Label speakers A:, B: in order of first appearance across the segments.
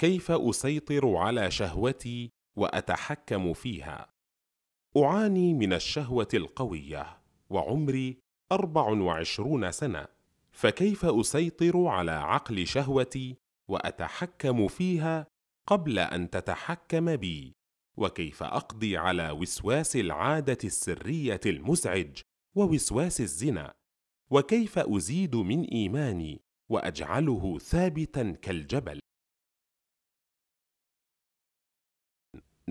A: كيف اسيطر على شهوتي واتحكم فيها اعاني من الشهوه القويه وعمري 24 سنه فكيف اسيطر على عقل شهوتي واتحكم فيها قبل ان تتحكم بي وكيف اقضي على وسواس العاده السريه المزعج ووسواس الزنا وكيف ازيد من ايماني واجعله ثابتا كالجبل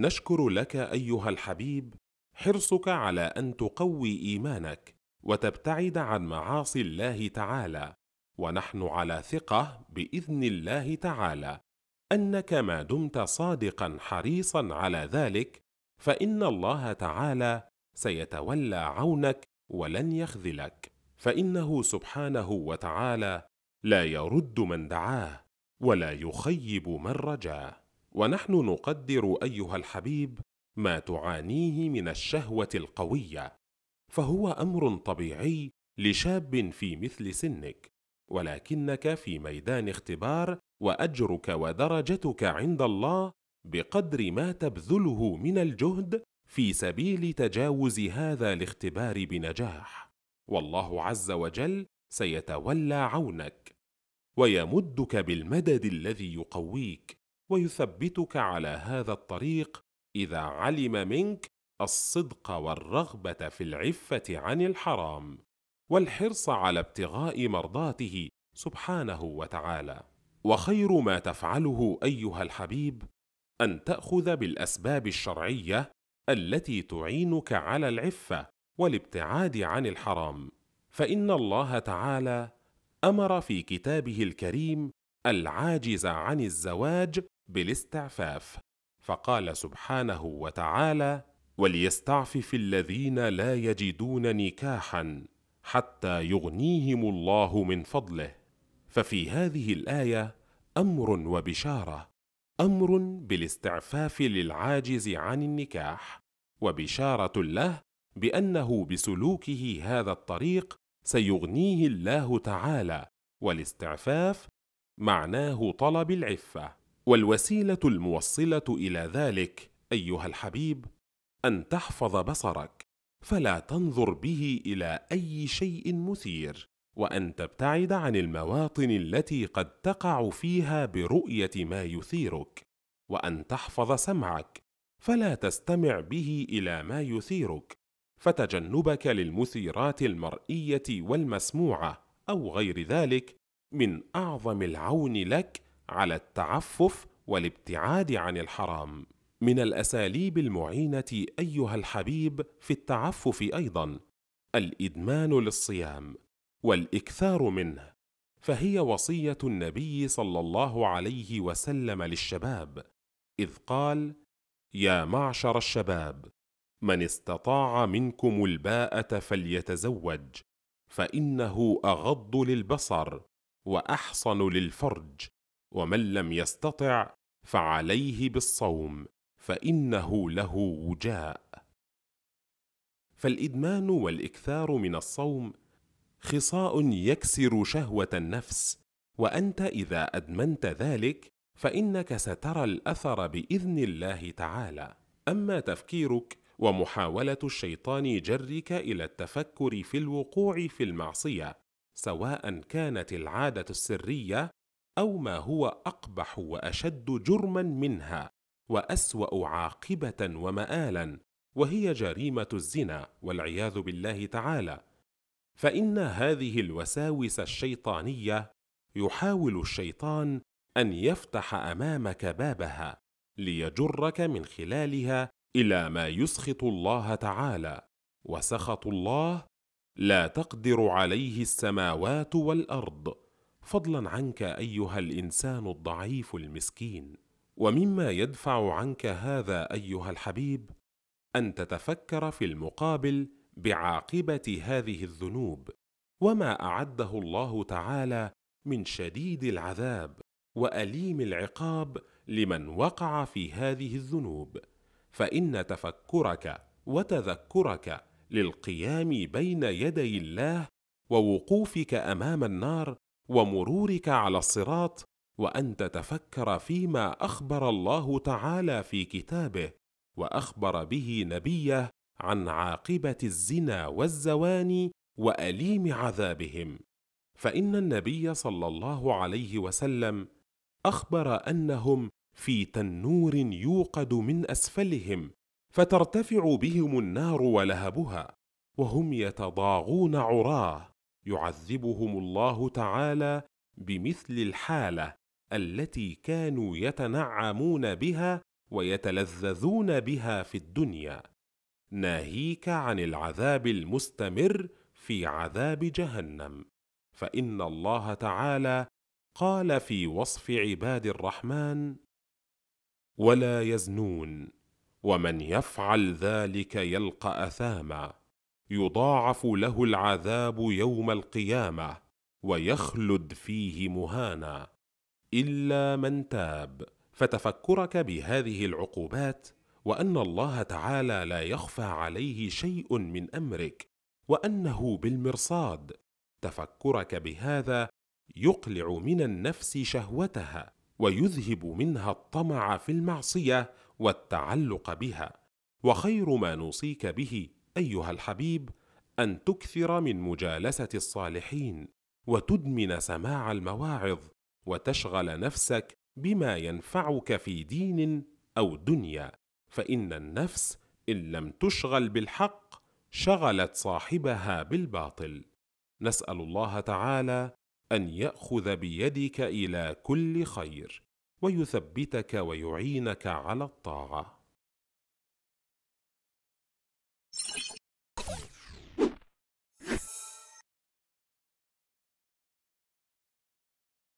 A: نشكر لك ايها الحبيب حرصك على ان تقوي ايمانك وتبتعد عن معاصي الله تعالى ونحن على ثقه باذن الله تعالى انك ما دمت صادقا حريصا على ذلك فان الله تعالى سيتولى عونك ولن يخذلك فانه سبحانه وتعالى لا يرد من دعاه ولا يخيب من رجاه ونحن نقدر ايها الحبيب ما تعانيه من الشهوه القويه فهو امر طبيعي لشاب في مثل سنك ولكنك في ميدان اختبار واجرك ودرجتك عند الله بقدر ما تبذله من الجهد في سبيل تجاوز هذا الاختبار بنجاح والله عز وجل سيتولى عونك ويمدك بالمدد الذي يقويك ويثبتك على هذا الطريق اذا علم منك الصدق والرغبه في العفه عن الحرام والحرص على ابتغاء مرضاته سبحانه وتعالى وخير ما تفعله ايها الحبيب ان تاخذ بالاسباب الشرعيه التي تعينك على العفه والابتعاد عن الحرام فان الله تعالى امر في كتابه الكريم العاجز عن الزواج بالاستعفاف فقال سبحانه وتعالى وليستعفف الذين لا يجدون نكاحا حتى يغنيهم الله من فضله ففي هذه الايه امر وبشاره امر بالاستعفاف للعاجز عن النكاح وبشاره له بانه بسلوكه هذا الطريق سيغنيه الله تعالى والاستعفاف معناه طلب العفه والوسيله الموصله الى ذلك ايها الحبيب ان تحفظ بصرك فلا تنظر به الى اي شيء مثير وان تبتعد عن المواطن التي قد تقع فيها برؤيه ما يثيرك وان تحفظ سمعك فلا تستمع به الى ما يثيرك فتجنبك للمثيرات المرئيه والمسموعه او غير ذلك من اعظم العون لك على التعفف والابتعاد عن الحرام من الاساليب المعينه ايها الحبيب في التعفف ايضا الادمان للصيام والاكثار منه فهي وصيه النبي صلى الله عليه وسلم للشباب اذ قال يا معشر الشباب من استطاع منكم الباءه فليتزوج فانه اغض للبصر واحصن للفرج ومن لم يستطع فعليه بالصوم فانه له وجاء فالادمان والاكثار من الصوم خصاء يكسر شهوه النفس وانت اذا ادمنت ذلك فانك سترى الاثر باذن الله تعالى اما تفكيرك ومحاوله الشيطان جرك الى التفكر في الوقوع في المعصيه سواء كانت العاده السريه او ما هو اقبح واشد جرما منها واسوا عاقبه ومالا وهي جريمه الزنا والعياذ بالله تعالى فان هذه الوساوس الشيطانيه يحاول الشيطان ان يفتح امامك بابها ليجرك من خلالها الى ما يسخط الله تعالى وسخط الله لا تقدر عليه السماوات والارض فضلا عنك ايها الانسان الضعيف المسكين ومما يدفع عنك هذا ايها الحبيب ان تتفكر في المقابل بعاقبه هذه الذنوب وما اعده الله تعالى من شديد العذاب واليم العقاب لمن وقع في هذه الذنوب فان تفكرك وتذكرك للقيام بين يدي الله ووقوفك امام النار ومرورك على الصراط وان تتفكر فيما اخبر الله تعالى في كتابه واخبر به نبيه عن عاقبه الزنا والزواني واليم عذابهم فان النبي صلى الله عليه وسلم اخبر انهم في تنور يوقد من اسفلهم فترتفع بهم النار ولهبها وهم يتضاغون عراه يعذبهم الله تعالى بمثل الحاله التي كانوا يتنعمون بها ويتلذذون بها في الدنيا ناهيك عن العذاب المستمر في عذاب جهنم فان الله تعالى قال في وصف عباد الرحمن ولا يزنون ومن يفعل ذلك يلقى اثاما يضاعف له العذاب يوم القيامه ويخلد فيه مهانا الا من تاب فتفكرك بهذه العقوبات وان الله تعالى لا يخفى عليه شيء من امرك وانه بالمرصاد تفكرك بهذا يقلع من النفس شهوتها ويذهب منها الطمع في المعصيه والتعلق بها وخير ما نوصيك به ايها الحبيب ان تكثر من مجالسه الصالحين وتدمن سماع المواعظ وتشغل نفسك بما ينفعك في دين او دنيا فان النفس ان لم تشغل بالحق شغلت صاحبها بالباطل نسال الله تعالى ان ياخذ بيدك الى كل خير ويثبتك ويعينك على الطاعه